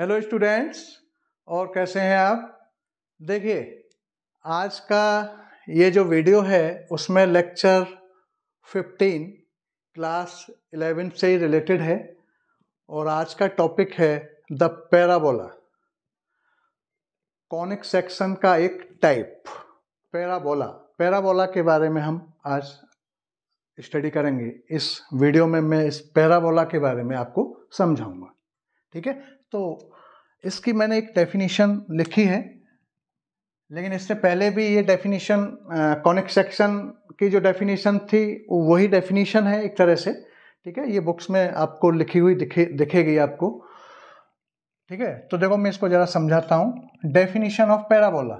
hello students और कैसे हैं आप देखिए आज का ये जो वीडियो है उसमें लेक्चर 15 क्लास 11 से ही रिलेटेड है और आज का टॉपिक है द पैराबोला कॉनिक सेक्शन का एक टाइप पैराबोला पैराबोला के बारे में हम आज स्टडी करेंगे इस वीडियो में मैं इस पैराबोला के बारे में आपको समझाऊंगा ठीक है तो इसकी मैंने एक डेफिनेशन लिखी है लेकिन इससे पहले भी ये डेफिनेशन कॉनिक सेक्शन की जो डेफिनेशन थी वही डेफिनेशन है एक तरह से ठीक है ये बुक्स में आपको लिखी हुई दिखे दिखेगी आपको ठीक है तो देखो मैं इसको ज़रा समझाता हूँ डेफिनेशन ऑफ पैराबोला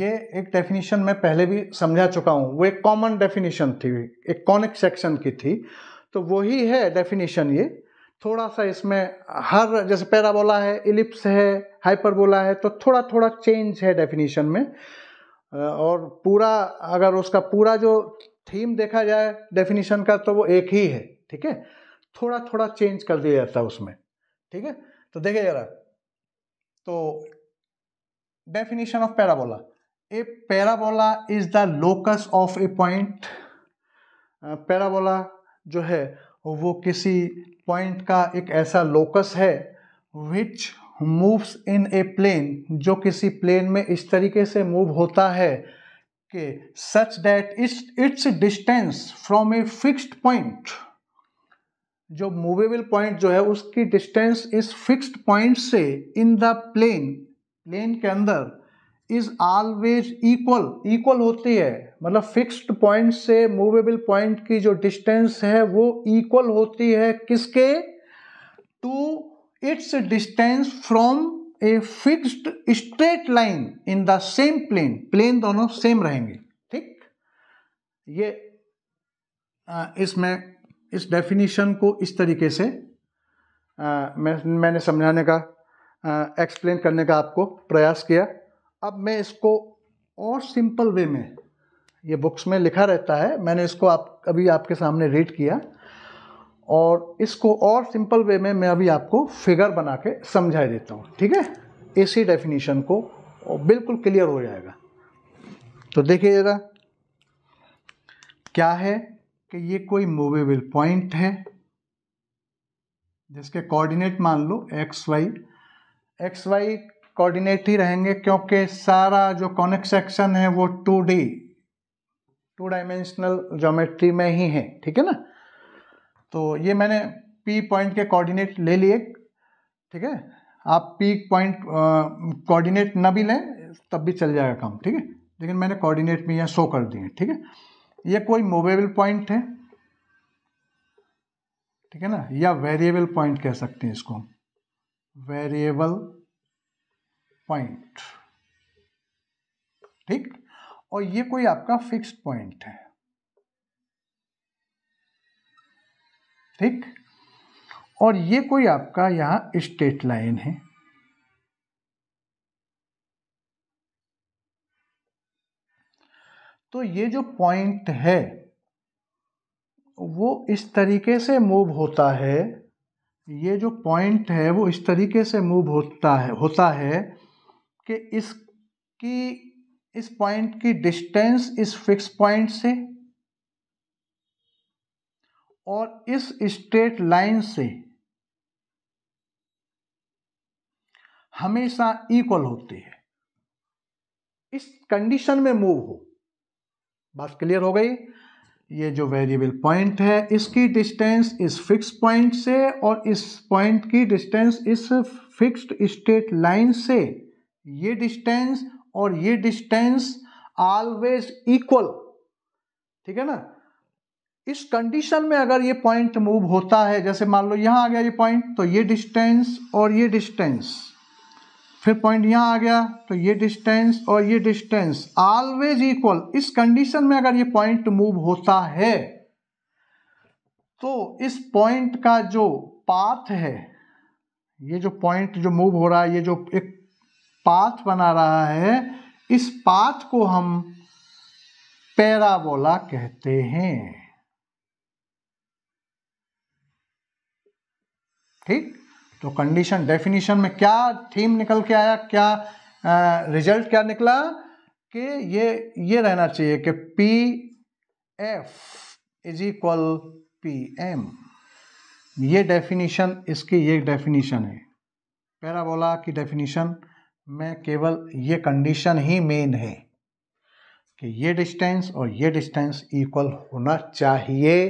ये एक डेफिनेशन मैं पहले भी समझा चुका हूँ वो एक कॉमन डेफिनेशन थी एक कॉनिक सेक्शन की थी तो वही है डेफिनेशन ये थोड़ा सा इसमें हर जैसे पैराबोला है इलिप्स है हाइपरबोला है तो थोड़ा थोड़ा चेंज है डेफिनेशन में और पूरा अगर उसका पूरा जो थीम देखा जाए डेफिनेशन का तो वो एक ही है ठीक है थोड़ा थोड़ा चेंज कर दिया जाता है उसमें ठीक है तो देखिए जरा तो definition of parabola a parabola is the locus of a point parabola जो है वो किसी पॉइंट का एक ऐसा लोकस है विच मूव्स इन ए प्लेन जो किसी प्लेन में इस तरीके से मूव होता है कि such that its its distance from a fixed point जो मूवेबल पॉइंट जो है उसकी डिस्टेंस इस फिक्स्ड पॉइंट से इन द प्लेन प्लेन के अंदर इज ऑलवेज इक्वल इक्वल होती है मतलब फिक्स्ड पॉइंट से मूवेबल पॉइंट की जो डिस्टेंस है वो इक्वल होती है किसके to its distance from a fixed straight line in the same plane plane दोनों सेम रहेंगे ठीक ये इसमें इस डेफिनेशन को इस तरीके से आ, मैं मैंने समझाने का एक्सप्लेन करने का आपको प्रयास किया अब मैं इसको और सिंपल वे में ये बुक्स में लिखा रहता है मैंने इसको आप अभी आपके सामने रीड किया और इसको और सिंपल वे में मैं अभी आपको फिगर बना के समझा देता हूँ ठीक है इसी डेफिनेशन को बिल्कुल क्लियर हो जाएगा तो देखिएगा क्या है कि ये कोई मूवेबल पॉइंट है जिसके कोऑर्डिनेट मान लो x y x y coordinate ही रहेंगे क्योंकि सारा जो कॉनिक सेक्शन है वो two D two dimensional geometry में ही है ठीक है ना तो ये मैंने पी पॉइंट के कोऑर्डिनेट ले लिए ठीक है आप पी पॉइंट कोऑर्डिनेट ना भी लें तब भी चल जाएगा काम ठीक है लेकिन मैंने कोऑर्डिनेट में यहाँ शो कर दिए ठीक है ये कोई मोबेबल पॉइंट है ठीक है ना या वेरिएबल पॉइंट कह सकते हैं इसको वेरिएबल पॉइंट ठीक और ये कोई आपका फिक्स्ड पॉइंट है ठीक और ये कोई आपका यहां स्टेट लाइन है तो ये जो पॉइंट है वो इस तरीके से मूव होता है ये जो पॉइंट है वो इस तरीके से मूव होता है होता है कि इसकी इस पॉइंट की डिस्टेंस इस फिक्स पॉइंट से और इस स्ट्रेट लाइन से हमेशा इक्वल होती है इस कंडीशन में मूव हो बात क्लियर हो गई ये जो वेरिएबल पॉइंट है इसकी डिस्टेंस इस फिक्स पॉइंट से और इस पॉइंट की डिस्टेंस इस फिक्स्ड स्टेट लाइन से ये डिस्टेंस और ये डिस्टेंस ऑलवेज इक्वल ठीक है ना इस कंडीशन में अगर ये पॉइंट मूव होता है जैसे मान लो यहां आ गया ये पॉइंट तो ये डिस्टेंस और ये डिस्टेंस फिर पॉइंट यहां आ गया तो ये डिस्टेंस और ये डिस्टेंस ऑलवेज इक्वल इस कंडीशन में अगर ये पॉइंट मूव होता है तो इस पॉइंट का जो पाथ है ये जो पॉइंट जो मूव हो रहा है ये जो एक पाथ बना रहा है इस पाथ को हम पैराबोला कहते हैं ठीक तो कंडीशन डेफिनेशन में क्या थीम निकल के आया क्या रिजल्ट क्या निकला कि ये ये रहना चाहिए कि P F is equal P M ये डेफिनेशन इसकी ये डेफिनेशन है पैराबोला की डेफिनेशन में केवल ये कंडीशन ही मेन है कि ये डिस्टेंस और ये डिस्टेंस इक्वल होना चाहिए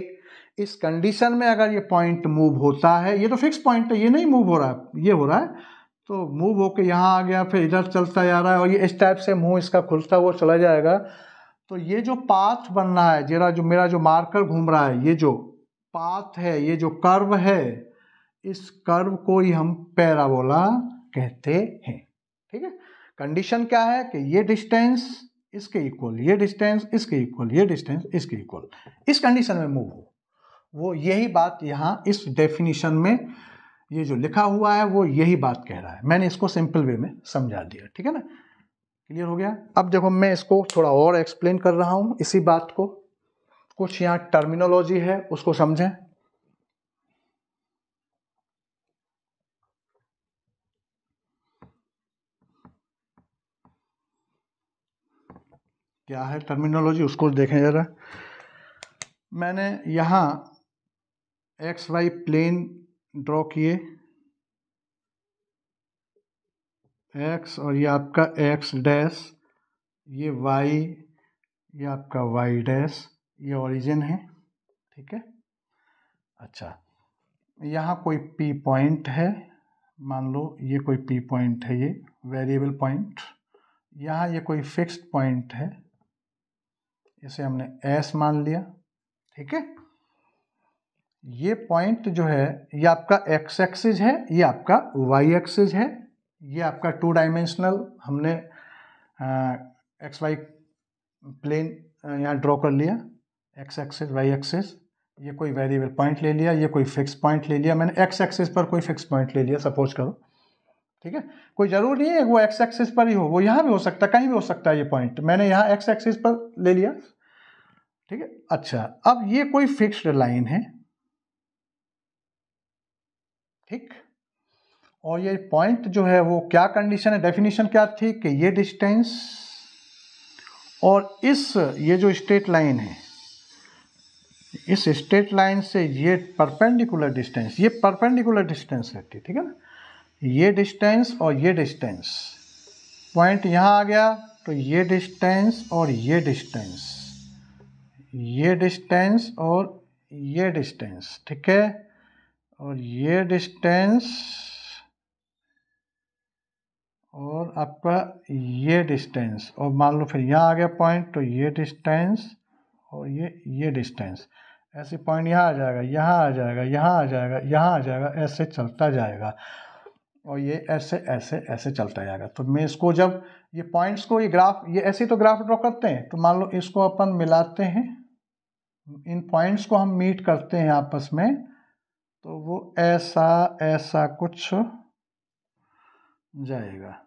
इस कंडीशन में अगर ये पॉइंट मूव होता है ये तो फिक्स पॉइंट है ये नहीं मूव हो रहा है ये हो रहा है तो मूव होके यहाँ आ गया फिर इधर चलता जा रहा है और ये इस टाइप से मुंह इसका खुलता हुआ चला जाएगा तो ये जो पाथ बन रहा है जरा जो मेरा जो मार्कर घूम रहा है ये जो पाथ है ये जो कर्व है इस कर्व को ही हम पैराबोला कहते हैं ठीक है कंडीशन क्या है कि ये डिस्टेंस इसके इक्वल ये डिस्टेंस इसके इक्वल ये डिस्टेंस इसके इक्वल इस कंडीशन में मूव हो वो यही बात यहाँ इस डेफिनेशन में ये जो लिखा हुआ है वो यही बात कह रहा है मैंने इसको सिंपल वे में समझा दिया ठीक है ना क्लियर हो गया अब जब मैं इसको थोड़ा और एक्सप्लेन कर रहा हूँ इसी बात को कुछ यहाँ टर्मिनोलॉजी है उसको समझें क्या है टर्मिनोलॉजी उसको देखें ज़रा मैंने यहाँ एक्स वाई प्लेन ड्रॉ किए एक्स और ये आपका एक्स डैश ये वाई ये आपका वाई डैश ये ओरिजिन है ठीक है अच्छा यहाँ कोई पी पॉइंट है मान लो ये कोई पी पॉइंट है ये वेरिएबल पॉइंट यहाँ ये कोई फिक्स्ड पॉइंट है इसे हमने एस मान लिया ठीक है ये पॉइंट जो है ये आपका एक्स एक्सिस है ये आपका वाई एक्सिस है ये आपका टू डायमेंशनल हमने एक्स वाई प्लेन यहाँ ड्रॉ कर लिया एक्स एक्सिस वाई एक्सिस ये कोई वेरिएबल पॉइंट ले लिया ये कोई फिक्स पॉइंट ले लिया मैंने एक्स एक्सिस पर कोई फिक्स पॉइंट ले लिया सपोज करो ठीक है कोई ज़रूरी नहीं है वो एक्स एक्सिस पर ही हो वो यहाँ भी हो सकता है कहीं भी हो सकता है ये पॉइंट मैंने यहाँ एक्स एक्सिस पर ले लिया ठीक है अच्छा अब ये कोई फिक्स्ड लाइन है ठीक और ये पॉइंट जो है वो क्या कंडीशन है डेफिनेशन क्या थी कि ये डिस्टेंस और इस ये जो स्ट्रेट लाइन है इस स्ट्रेट लाइन से ये परपेंडिकुलर डिस्टेंस ये परपेंडिकुलर डिस्टेंस रहती है ठीक है ना ये डिस्टेंस और ये डिस्टेंस पॉइंट यहाँ आ गया तो ये डिस्टेंस और ये डिस्टेंस ये डिस्टेंस और ये डिस्टेंस ठीक है और ये डिस्टेंस और आपका ये डिस्टेंस और मान लो फिर यहाँ आ गया पॉइंट तो ये डिस्टेंस और ये ये डिस्टेंस ऐसे पॉइंट यहाँ आ जाएगा यहाँ आ जाएगा यहाँ आ जाएगा यहाँ आ जाएगा ऐसे चलता जाएगा और ये ऐसे ऐसे ऐसे चलता जाएगा तो मैं इसको जब ये पॉइंट्स को ये ग्राफ ये ऐसे तो ग्राफ ड्रॉ करते हैं तो मान लो इसको अपन मिलाते हैं इन पॉइंट्स को हम मीट करते हैं आपस में तो वो ऐसा ऐसा कुछ जाएगा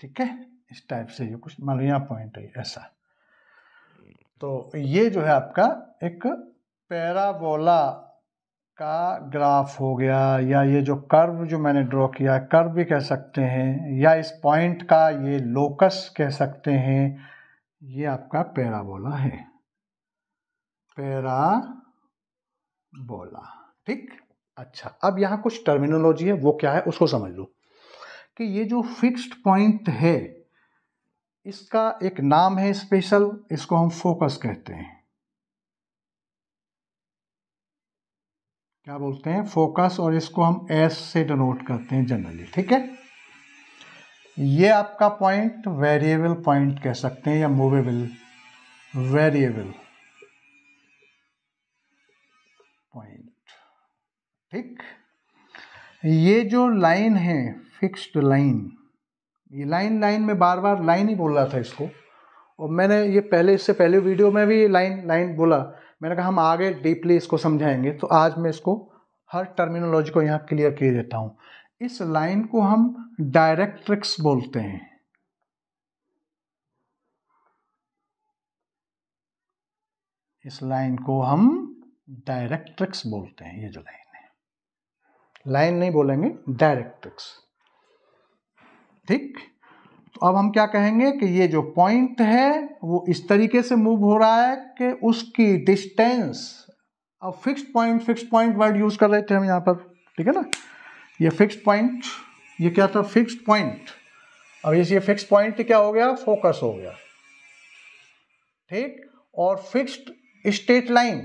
ठीक है इस टाइप से ये कुछ मान लो यहाँ पॉइंट है ऐसा तो ये जो है आपका एक पैराबोला का ग्राफ हो गया या ये जो कर्व जो मैंने ड्रॉ किया है कर्व भी कह सकते हैं या इस पॉइंट का ये लोकस कह सकते हैं ये आपका पैराबोला है पैराबोला ठीक अच्छा अब यहाँ कुछ टर्मिनोलॉजी है वो क्या है उसको समझ लो कि ये जो फिक्स्ड पॉइंट है इसका एक नाम है स्पेशल इसको हम फोकस कहते हैं क्या बोलते हैं फोकस और इसको हम एस से डोनोट करते हैं जनरली ठीक है ये आपका पॉइंट वेरिएबल पॉइंट कह सकते हैं या मूवेबल वेरिएबल पॉइंट ठीक ये जो लाइन है फिक्स्ड लाइन ये लाइन लाइन में बार बार लाइन ही बोल रहा था इसको और मैंने ये पहले इससे पहले वीडियो में भी लाइन लाइन बोला मैंने कहा हम आगे डीपली इसको समझाएंगे तो आज मैं इसको हर टर्मिनोलॉजी को यहाँ क्लियर किए देता हूँ इस लाइन को हम डायरेक्ट्रिक्स बोलते हैं इस लाइन को हम डायरेक्ट्रिक्स बोलते हैं ये जो लाइन है लाइन नहीं बोलेंगे डायरेक्ट्रिक्स ठीक तो अब हम क्या कहेंगे कि ये जो पॉइंट है वो इस तरीके से मूव हो रहा है कि उसकी डिस्टेंस अब fix point fix point word use कर रहे थे हम यहाँ पर ठीक है ना ये फिक्स पॉइंट ये क्या था फिक्स पॉइंट अब ये ये पॉइंट क्या हो गया फोकस हो गया ठीक और fixed straight line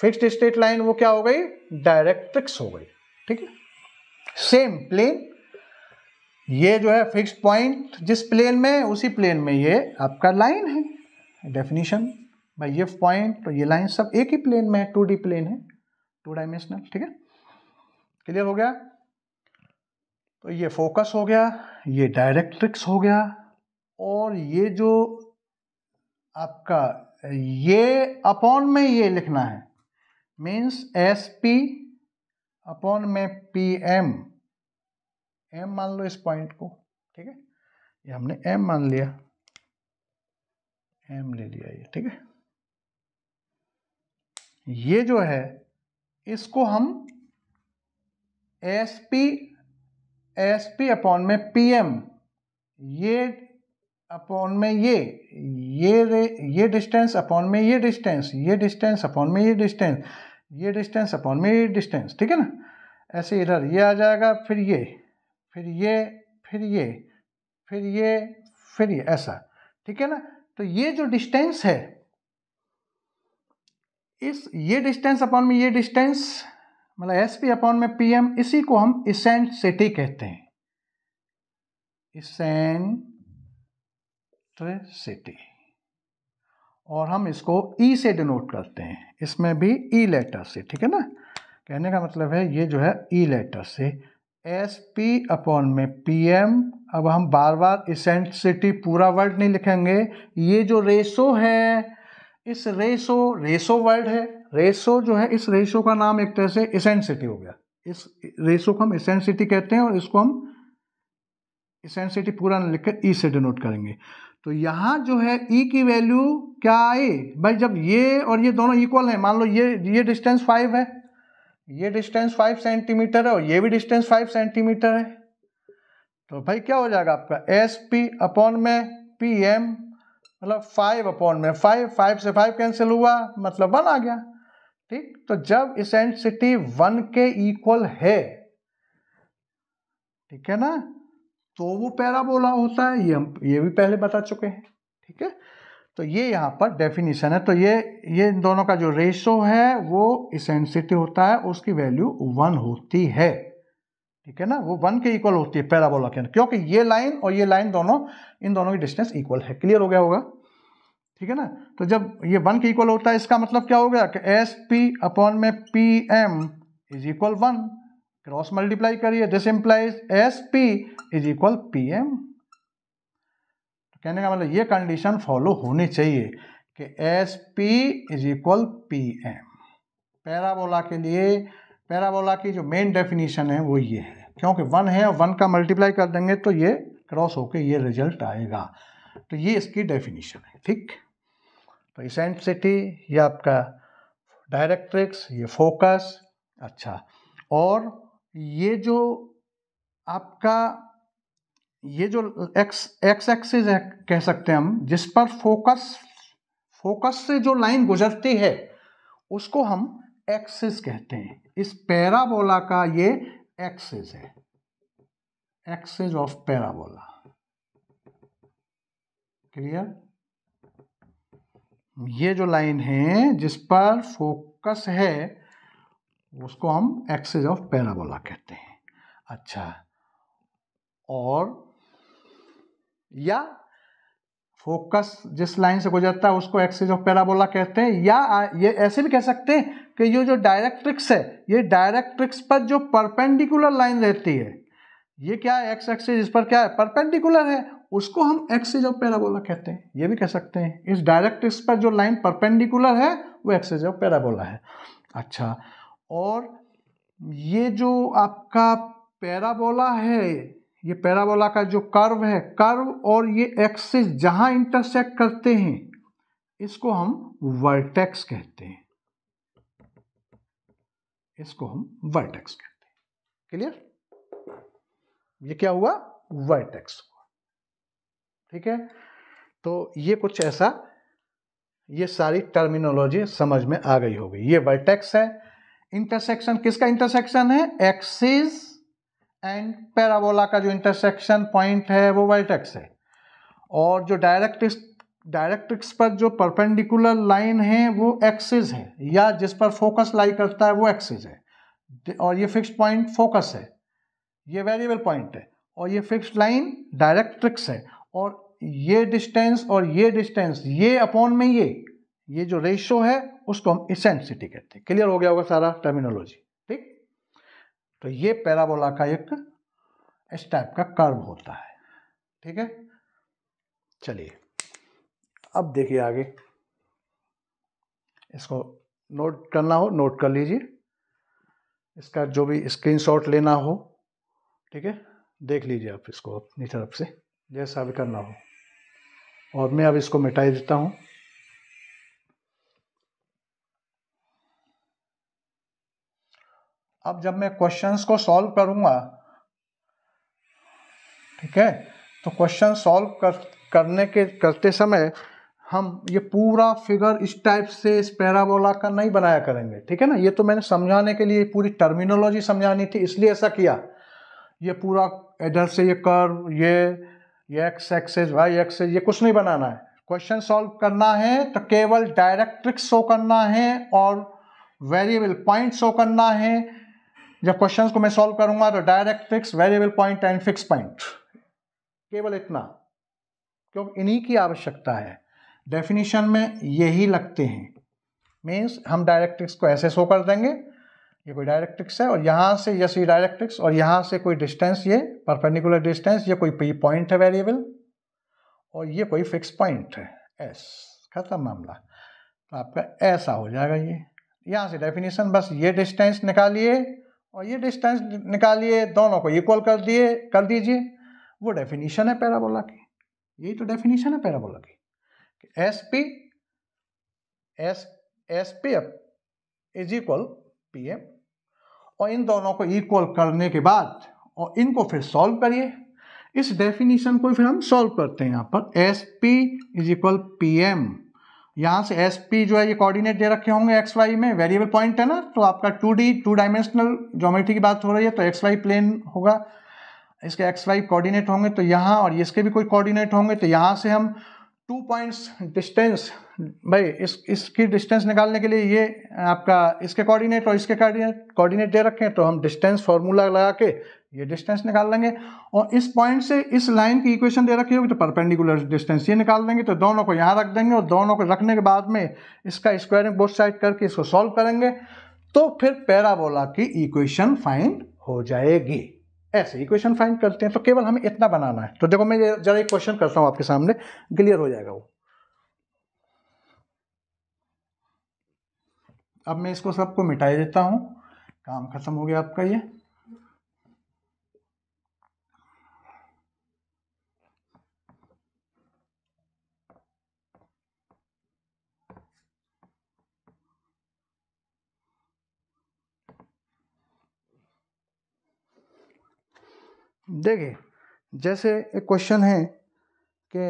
fixed straight line वो क्या हो गई डायरेक्ट्रिक्स हो गई ठीक है सेम प्लेन ये जो है फिक्स पॉइंट जिस प्लेन में उसी प्लेन में ये आपका लाइन है डेफिनेशन बाई ये पॉइंट तो ये लाइन सब एक ही प्लेन में है टू डी प्लेन है टू डायमेंशनल ठीक है क्लियर हो गया तो ये फोकस हो गया ये डायरेक्ट्रिक्स हो गया और ये जो आपका ये अपॉन में ये लिखना है मीन्स एस पी अपॉन में पी एम एम मान लो इस पॉइंट को ठीक है ये हमने एम मान लिया एम ले लिया ये ठीक है ये जो है इसको हम S P S P upon में पी एम ये अपॉन में ये ये रे ये डिस्टेंस अपॉन में ये डिस्टेंस ये डिस्टेंस अपॉन में ये डिस्टेंस ये डिस्टेंस अपॉन में ये डिस्टेंस ठीक है ना ऐसे इधर ये आ जाएगा फिर ये फिर ये फिर ये फिर ये फिर ये ऐसा ठीक है ना तो ये जो डिस्टेंस है इस ये डिस्टेंस अपॉन में ये डिस्टेंस मतलब एस पी अपॉन में पी एम इसी को हम इसेंट्रिसिटी कहते हैं इसेंट्रिसिटी और हम इसको ई e से डिनोट करते हैं इसमें भी ई e लेटर से ठीक है ना कहने का मतलब है ये जो है ई e लेटर से एस पी अपॉन में पी एम अब हम बार बार इसेंट्रिसिटी पूरा वर्ड नहीं लिखेंगे ये जो रेशो है इस रेसो रेशो वर्ड है रेशो जो है इस रेशो का नाम एक तरह से इसेंसिटी हो गया इस रेशो को हम इसेंसिटी कहते हैं और इसको हम इसेंसिटी पूरा नहीं लिखकर ई e से डिनोट करेंगे तो यहाँ जो है ई e की वैल्यू क्या आई भाई जब ये और ये दोनों इक्वल है मान लो ये ये डिस्टेंस फाइव है ये डिस्टेंस फाइव सेंटीमीटर है और ये भी डिस्टेंस फाइव सेंटीमीटर है तो भाई क्या हो जाएगा आपका एस पी अपॉन में पी एम मतलब फाइव अपॉन में फाइव फाइव से फाइव कैंसिल हुआ मतलब वन आ गया ठीक तो जब इसेंसिटी वन के इक्वल है ठीक है ना तो वो पैराबोला होता है ये हम ये भी पहले बता चुके हैं ठीक है तो ये यहाँ पर डेफिनेशन है तो ये ये इन दोनों का जो रेशो है वो इसेंसिटिव होता है उसकी वैल्यू वन होती है ठीक है ना वो वन के इक्वल होती है पैराबोला के अंदर क्योंकि ये लाइन और ये लाइन दोनों इन दोनों की डिस्टेंस इक्वल है क्लियर हो गया होगा ठीक है ना तो जब ये वन के इक्वल होता है इसका मतलब क्या हो गया कि एस पी अपॉन में P M is equal one cross multiply करिए this implies S P is equal P M कहने का मतलब ये कंडीशन फॉलो होनी चाहिए कि S P is equal P M parabola के लिए पैराबोला की जो मेन डेफिनेशन है वो ये है क्योंकि वन है और वन का मल्टीप्लाई कर देंगे तो ये क्रॉस होके ये रिजल्ट आएगा तो ये इसकी डेफिनेशन है ठीक तो इसेंटिसिटी ये आपका डायरेक्ट्रिक्स ये फोकस अच्छा और ये जो आपका ये जो एक्स एक्स एक्सिस है कह सकते हैं हम जिस पर फोकस फोकस से जो लाइन गुजरती है उसको हम एक्सिस कहते हैं इस पैराबोला का ये एक्सिस है एक्सिस ऑफ पैराबोला क्लियर ये जो लाइन है जिस पर फोकस है उसको हम एक्सिस ऑफ पैराबोला कहते हैं अच्छा और या फोकस जिस लाइन से गुजरता है उसको एक्सिस ऑफ पैराबोला कहते हैं या ये ऐसे भी कह सकते हैं कि ये जो डायरेक्ट्रिक्स है ये डायरेक्ट्रिक्स पर जो परपेंडिकुलर लाइन रहती है ये क्या है एक्स एक्सिस इस पर क्या है परपेंडिकुलर है उसको हम एक्सिस ऑफ पैराबोला कहते हैं ये भी कह सकते हैं इस डायरेक्ट्रिक्स पर जो लाइन परपेंडिकुलर है वो एक्सिस ऑफ पैराबोला है अच्छा और ये जो आपका पैराबोला है ये पैराबोला का जो कर्व है कर्व और ये एक्सिस जहाँ इंटरसेक्ट करते हैं इसको हम वर्टेक्स कहते हैं इसको हम वर्टेक्स कहते हैं क्लियर ये क्या हुआ वर्टेक्स हुआ ठीक है तो ये कुछ ऐसा ये सारी टर्मिनोलॉजी समझ में आ गई होगी ये वर्टेक्स है इंटरसेक्शन किसका इंटरसेक्शन है एक्सिस एंड पैराबोला का जो इंटरसेक्शन पॉइंट है वो वर्टेक्स है और जो डायरेक्ट डायरेक्ट्रिक्स पर जो परपेंडिकुलर लाइन है वो एक्सिस है या जिस पर फोकस लाई करता है वो एक्सिस है और ये फिक्स पॉइंट फोकस है ये वेरिएबल पॉइंट है और ये फिक्स लाइन डायरेक्ट्रिक्स है और ये डिस्टेंस और ये डिस्टेंस ये अपॉन में ये ये जो रेशो है उसको हम इसेंसिटी कहते हैं क्लियर हो गया होगा सारा टर्मिनोलॉजी तो ये पैराबोला का एक इस टाइप का कर्व होता है ठीक है चलिए अब देखिए आगे इसको नोट करना हो नोट कर लीजिए इसका जो भी स्क्रीनशॉट लेना हो ठीक है देख लीजिए आप इसको अपनी तरफ से जैसा भी करना हो और मैं अब इसको मिटाई देता हूँ अब जब मैं क्वेश्चंस को सॉल्व करूँगा ठीक है तो क्वेश्चन सॉल्व कर, करने के करते समय हम ये पूरा फिगर इस टाइप से इस पैराबोला का नहीं बनाया करेंगे ठीक है ना ये तो मैंने समझाने के लिए पूरी टर्मिनोलॉजी समझानी थी इसलिए ऐसा किया ये पूरा इधर से ये कर्व ये ये एक्स एक्सेज वाई एक्सेज ये कुछ नहीं बनाना है क्वेश्चन सॉल्व करना है तो केवल डायरेक्ट्रिक्स शो करना है और वेरिएबल पॉइंट शो करना है जब क्वेश्चन को मैं सॉल्व करूंगा तो direct fix variable point and fix point केवल इतना क्योंकि इन्हीं की आवश्यकता है डेफिनेशन में यही लगते हैं मीन्स हम डायरेक्ट्रिक्स को ऐसे शो कर देंगे ये कोई डायरेक्ट्रिक्स है और यहाँ से यस ये डायरेक्ट्रिक्स और यहाँ से कोई डिस्टेंस ये परपेंडिकुलर डिस्टेंस ये कोई पॉइंट है वेरिएबल और ये कोई फिक्स पॉइंट है एस खत्म मामला तो आपका ऐसा हो जाएगा ये यहाँ से डेफिनेशन बस ये डिस्टेंस निकालिए और ये डिस्टेंस निकालिए दोनों को इक्वल कर दिए कर दीजिए वो डेफिनेशन है पैराबोला की यही तो डेफिनेशन है पैराबोला की S P S S P F is equal P M और इन दोनों को इक्वल करने के बाद और इनको फिर सॉल्व करिए इस डेफिनेशन को फिर हम सॉल्व करते हैं यहाँ पर S P is equal P M यहाँ से एस पी जो है ये कोऑर्डिनेट दे रखे होंगे एक्स वाई में वेरिएबल पॉइंट है ना तो आपका two D two dimensional geometry की बात हो रही है तो एक्स वाई प्लेन होगा इसके एक्स वाई कोऑर्डिनेट होंगे तो यहाँ और इसके भी कोई कोऑर्डिनेट होंगे तो यहाँ से हम टू पॉइंट्स डिस्टेंस भाई इस इसकी डिस्टेंस निकालने के लिए ये आपका इसके कोऑर्डिनेट और इसके कोऑर्डिनेट कोऑर्डिनेट दे रखे हैं तो हम डिस्टेंस फार्मूला लगा के ये डिस्टेंस निकाल लेंगे और इस पॉइंट से इस लाइन की इक्वेशन दे रखी होगी तो परपेंडिकुलर डिस्टेंस ये निकाल देंगे तो दोनों को यहाँ रख देंगे और दोनों को रखने के बाद में इसका स्क्वायरिंग बोथ साइड करके इसको सॉल्व करेंगे तो फिर पैराबोला की इक्वेशन फाइंड हो जाएगी ऐसे इक्वेशन फाइंड करते हैं तो केवल हमें इतना बनाना है तो देखो मैं जरा एक क्वेश्चन करता हूँ आपके सामने क्लियर हो जाएगा वो अब मैं इसको सबको मिटाई देता हूँ काम खत्म हो गया आपका ये देखिए जैसे एक क्वेश्चन है कि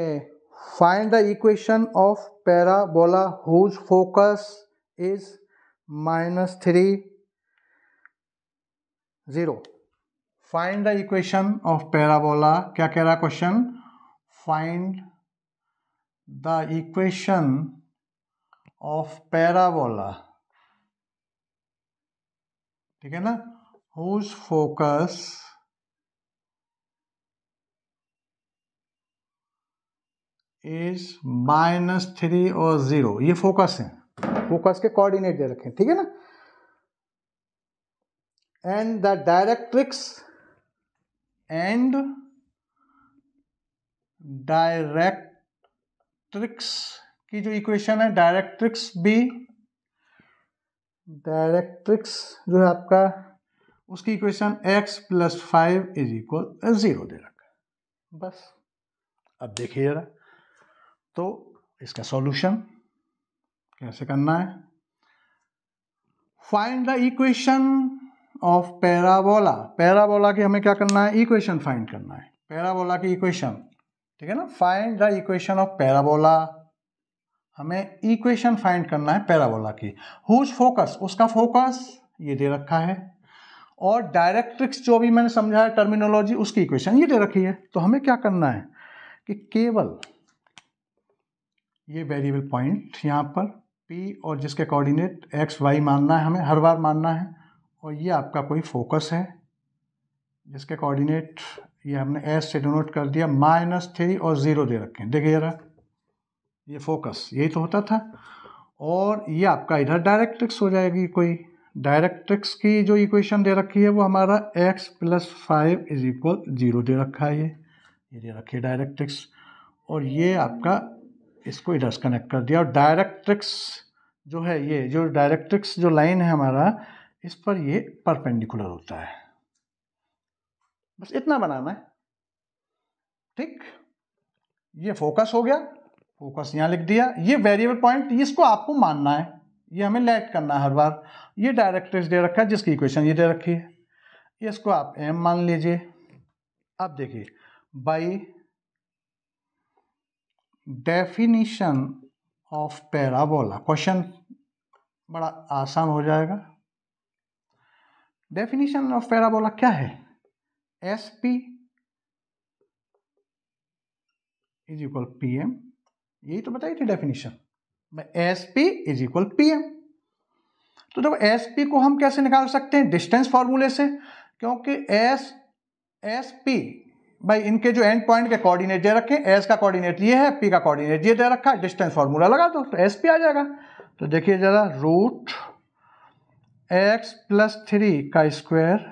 find the equation of parabola whose focus is minus three zero find the equation of parabola क्या कह रहा question find the equation of parabola ठीक है ना whose focus is minus three और ज़ीरो ये फोकस है फोकस के कोऑर्डिनेट दे रखे ठीक है ना and the directrix and directrix की जो इक्वेशन है डायरेक्ट्रिक्स भी डायरेक्ट्रिक्स जो है आपका उसकी equation x plus five is equal zero दे रखा बस अब देखिए जरा तो इसका सॉल्यूशन कैसे करना है find the equation of parabola parabola की हमें क्या करना है इक्वेशन फाइंड करना है पैराबोला की इक्वेशन ठीक है ना find the equation of parabola हमें इक्वेशन फाइंड करना है पैराबोला की हुज फोकस उसका फोकस ये दे रखा है और डायरेक्ट्रिक्स जो भी मैंने समझाया टर्मिनोलॉजी उसकी इक्वेशन ये दे रखी है तो हमें क्या करना है कि केवल ये वेरिएबल पॉइंट यहाँ पर पी और जिसके कोऑर्डिनेट एक्स वाई मानना है हमें हर बार मानना है और ये आपका कोई फोकस है जिसके कोऑर्डिनेट ये हमने एस से डोनोट कर दिया माइनस थ्री और ज़ीरो दे रखे हैं देखिए जरा ये फोकस यही तो होता था और ये आपका इधर डायरेक्ट्रिक्स हो जाएगी कोई डायरेक्ट्रिक्स की जो इक्वेशन दे रखी है वो हमारा x plus five is equal zero दे रखा है ये ये दे रखी है डायरेक्ट्रिक्स और ये आपका इसको इधर कनेक्ट कर दिया और डायरेक्ट्रिक्स जो है ये जो डायरेक्ट्रिक्स जो लाइन है हमारा इस पर ये परपेंडिकुलर होता है बस इतना बनाना है ठीक ये फोकस हो गया फोकस यहाँ लिख दिया ये वेरिएबल पॉइंट इसको आपको मानना है ये हमें लेट करना है हर बार ये डायरेक्ट्रिक्स दे रखा है जिसकी इक्वेशन ये दे रखी है इसको आप एम मान लीजिए अब देखिए by definition of parabola question बड़ा आसान हो जाएगा डेफिनेशन ऑफ पैराबोला क्या है S P is equal P M यही तो बताई थी definition S P is equal P M तो जब एस पी को हम कैसे निकाल सकते हैं डिस्टेंस फॉर्मूले से क्योंकि एस एस पी भाई इनके जो एंड पॉइंट के कोऑर्डिनेट दे रखे एस का कोऑर्डिनेट ये है पी का कोऑर्डिनेट ये दे रखा डिस्टेंस फार्मूला लगा दो तो एस पी आ जाएगा तो देखिए ज़रा रूट एक्स प्लस थ्री का स्क्वायर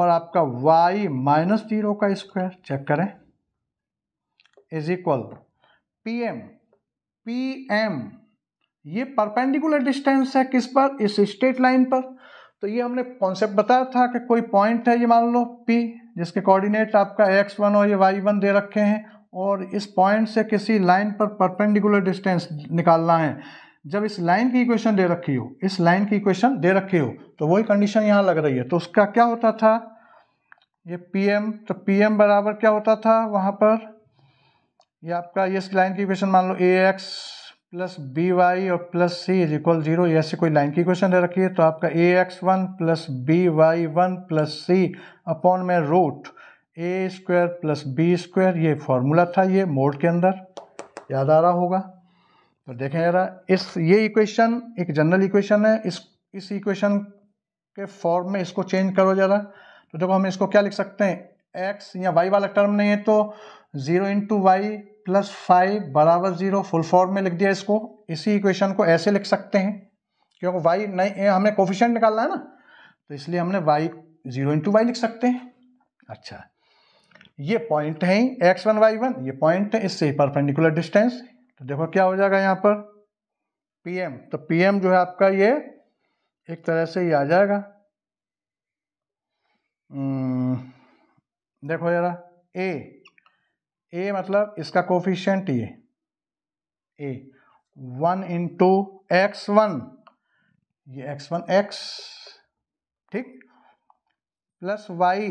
और आपका वाई माइनस जीरो का स्क्वायर चेक करें is equal P M P M ये परपेंडिकुलर डिस्टेंस है किस पर इस स्ट्रेट लाइन पर तो ये हमने कॉन्सेप्ट बताया था कि कोई पॉइंट है ये मान लो पी जिसके कोऑर्डिनेट आपका एक्स वन और ये वाई वन दे रखे हैं और इस पॉइंट से किसी लाइन पर परपेंडिकुलर डिस्टेंस निकालना है जब इस लाइन की इक्वेशन दे रखी हो इस लाइन की इक्वेशन दे रखी हो तो वही कंडीशन यहाँ लग रही है तो उसका क्या होता था ये पी एम तो पी एम बराबर क्या होता था वहाँ पर ये आपका ये इस लाइन की इक्वेशन मान लो a x plus b y और plus c is equal zero ऐसी कोई लाइन की क्वेश्चन दे रखी है तो आपका a x one plus b y one plus c upon में root a square plus b square ये फॉर्मूला था ये मोड के अंदर याद आ रहा होगा तो देखें जरा इस ये इक्वेशन एक जनरल इक्वेशन है इस इस इक्वेशन के फॉर्म में इसको चेंज करो जरा तो देखो हम इसको क्या लिख सकते हैं एक्स या वाई वाला टर्म नहीं है तो zero into y plus five बराबर ज़ीरो फुल फॉर्म में लिख दिया इसको इसी इक्वेशन को ऐसे लिख सकते हैं क्योंकि वाई नहीं हमने कोफिशेंट निकालना है ना तो इसलिए हमने वाई ज़ीरो इंटू वाई लिख सकते हैं अच्छा ये पॉइंट है एक्स वन वाई वन ये पॉइंट है इससे परपेंडिकुलर डिस्टेंस तो देखो क्या हो जाएगा यहाँ पर एम तो एम जो है आपका ये एक तरह से ही आ जाएगा hmm, देखो जरा ए ए मतलब इसका कोफिशियंट ये a one into x one ये एक्स वन एक्स ठीक plus y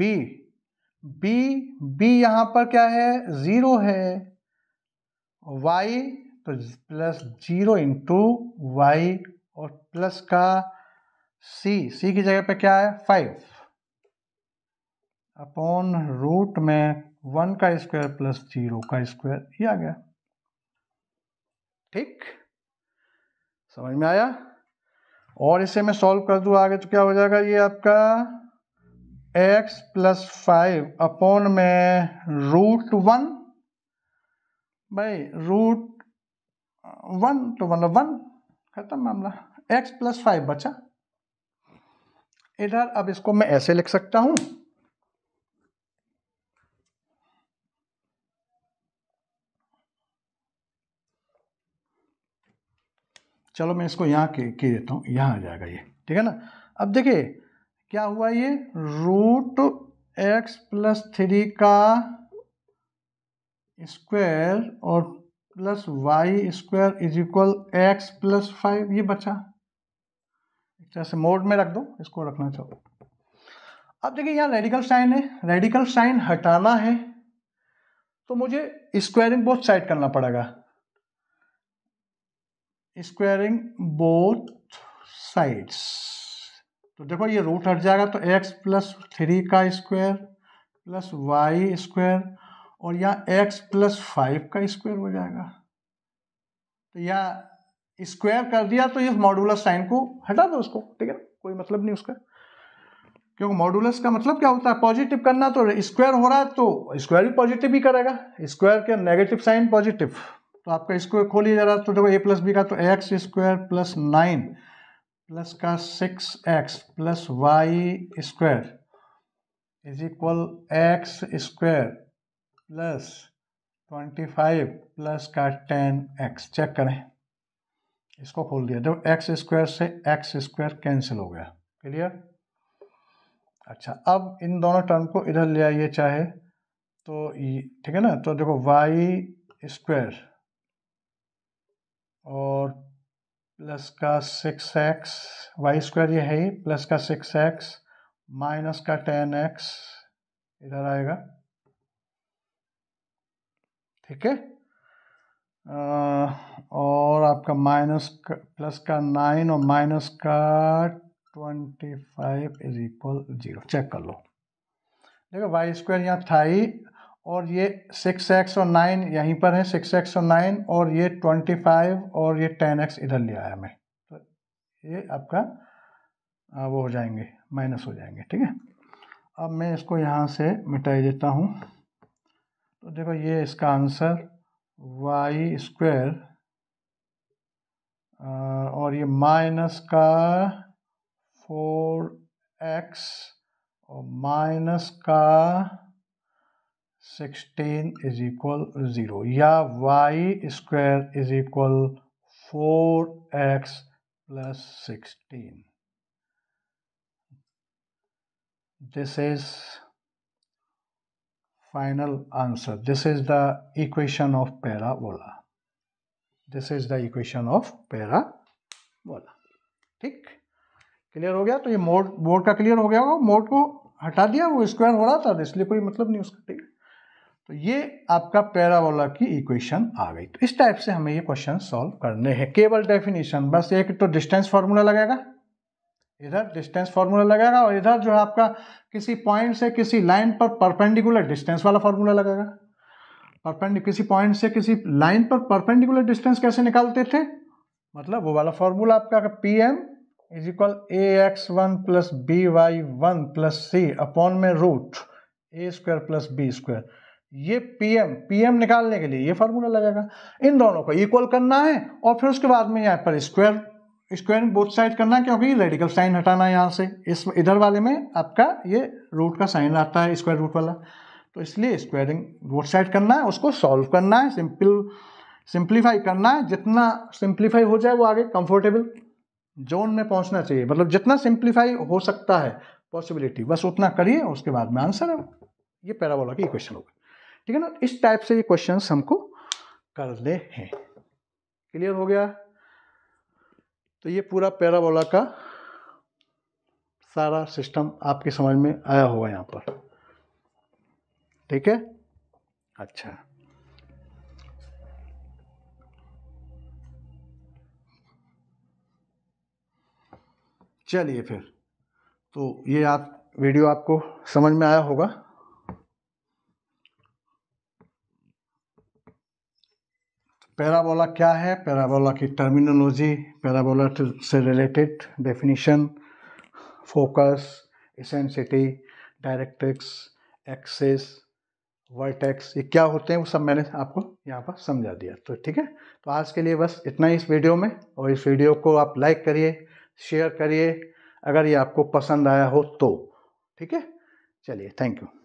b b b यहाँ पर क्या है ज़ीरो है वाई तो प्लस जीरो इंटू वाई और प्लस का सी सी की जगह पे क्या है फाइव अपॉन रूट में वन का स्क्वायर प्लस जीरो का स्क्वायर ये आ गया ठीक समझ में आया और इसे मैं सॉल्व कर दू आगे तो क्या हो जाएगा ये आपका एक्स प्लस फाइव अपॉन में रूट वन भाई रूट वन तो मतलब वन खत्म मामला एक्स प्लस फाइव बचा इधर अब इसको मैं ऐसे लिख सकता हूं चलो मैं इसको यहाँ के के देता हूँ यहाँ आ जाएगा ये ठीक है ना अब देखिए क्या हुआ ये रूट एक्स प्लस थ्री का स्क्वायर और plus y square is equal x plus five ये बचा एक तरह से मोड में रख दो इसको रखना चाहो अब देखिए यहाँ रेडिकल साइन है रेडिकल साइन हटाना है तो मुझे स्क्वायरिंग बोथ साइड करना पड़ेगा स्क्वायरिंग बोथ साइड्स तो देखो ये रूट हट जाएगा तो x प्लस थ्री का स्क्वायर प्लस वाई स्क्वायर और यहाँ x प्लस फाइव का स्क्वायर हो जाएगा तो यहाँ स्क्वायर कर दिया तो ये मॉडुलस साइन को हटा दो उसको ठीक है कोई मतलब नहीं उसका क्योंकि मॉडुलस का मतलब क्या होता है पॉजिटिव करना तो स्क्वायर हो रहा है तो स्क्वायर भी पॉजिटिव ही करेगा स्क्वायर के नेगेटिव साइन पॉजिटिव तो आपका स्क्वायर खोलिए जरा तो देखो ए प्लस बी का तो x square plus nine plus का six x plus y square is equal x square plus twenty five plus का टेन एक्स चेक करें इसको खोल दिया देखो एक्स स्क्वायर से एक्स स्क्वायर कैंसिल हो गया क्लियर अच्छा अब इन दोनों टर्म को इधर ले आइए चाहे तो ठीक है ना तो देखो वाई स्क्वायर और प्लस का सिक्स एक्स वाई स्क्वायर ये है ही प्लस का सिक्स एक्स माइनस का टेन एक्स इधर आएगा ठीक है और आपका माइनस का प्लस का नाइन और माइनस का twenty five is equal zero check कर लो देखो वाई स्क्वायर यहाँ था ही और ये सिक्स एक्स और नाइन यहीं पर है सिक्स एक्स और नाइन और ये ट्वेंटी फाइव और ये टेन एक्स इधर ले आया मैं तो ये आपका वो हो जाएंगे माइनस हो जाएंगे ठीक है अब मैं इसको यहाँ से मिटाई देता हूँ तो देखो ये इसका आंसर वाई स्क्वेयर और ये माइनस का फोर एक्स और माइनस का सिक्सटीन इज इक्वल ज़ीरो या y square is equal four x plus sixteen this is final answer this is the equation of parabola this is the equation of parabola ठीक clear हो गया तो ये mode board का clear हो गया होगा मोड को हटा दिया वो स्क्वायर हो रहा था तो इसलिए कोई मतलब नहीं उसका ठीक तो ये आपका पैराबोला की इक्वेशन आ गई तो इस टाइप से हमें ये क्वेश्चन सॉल्व करने हैं केवल डेफिनेशन बस एक तो डिस्टेंस फार्मूला लगेगा इधर डिस्टेंस फार्मूला लगेगा और इधर जो है आपका किसी पॉइंट से किसी लाइन पर परपेंडिकुलर डिस्टेंस वाला फार्मूला लगेगा परपेंड किसी पॉइंट से किसी लाइन पर परपेंडिकुलर डिस्टेंस कैसे निकालते थे मतलब वो वाला फार्मूला आपका P M is equal a x one plus b y one plus c upon में root a square plus b square ये पीएम पीएम निकालने के लिए ये फार्मूला लगेगा इन दोनों को इक्वल करना है और फिर उसके बाद में यहाँ पर स्क्वायर स्क्वायर बोथ साइड करना है क्योंकि रेडिकल साइन हटाना है यहाँ से इस इधर वाले में आपका ये रूट का साइन आता है स्क्वायर रूट वाला तो इसलिए स्क्वायरिंग बोथ साइड करना है उसको सॉल्व करना है सिंपल सिंप्लीफाई करना है जितना सिंप्लीफाई हो जाए वो आगे कंफर्टेबल जोन में पहुँचना चाहिए मतलब जितना सिंप्लीफाई हो सकता है पॉसिबिलिटी बस उतना करिए उसके बाद में आंसर है ये पैराबोला की इक्वेशन होगा ठीक है ना इस टाइप से ये क्वेश्चन हमको करने हैं क्लियर हो गया तो ये पूरा पैराबोला का सारा सिस्टम आपके समझ में आया होगा यहाँ पर ठीक है अच्छा चलिए फिर तो ये आप वीडियो आपको समझ में आया होगा पैराबोला क्या है पैराबोला की टर्मिनोलॉजी पैराबोला से related definition focus eccentricity directrix axis vertex ये क्या होते हैं वो सब मैंने आपको यहाँ पर समझा दिया तो ठीक है तो आज के लिए बस इतना ही इस वीडियो में और इस वीडियो को आप लाइक करिए शेयर करिए अगर ये आपको पसंद आया हो तो ठीक है चलिए थैंक यू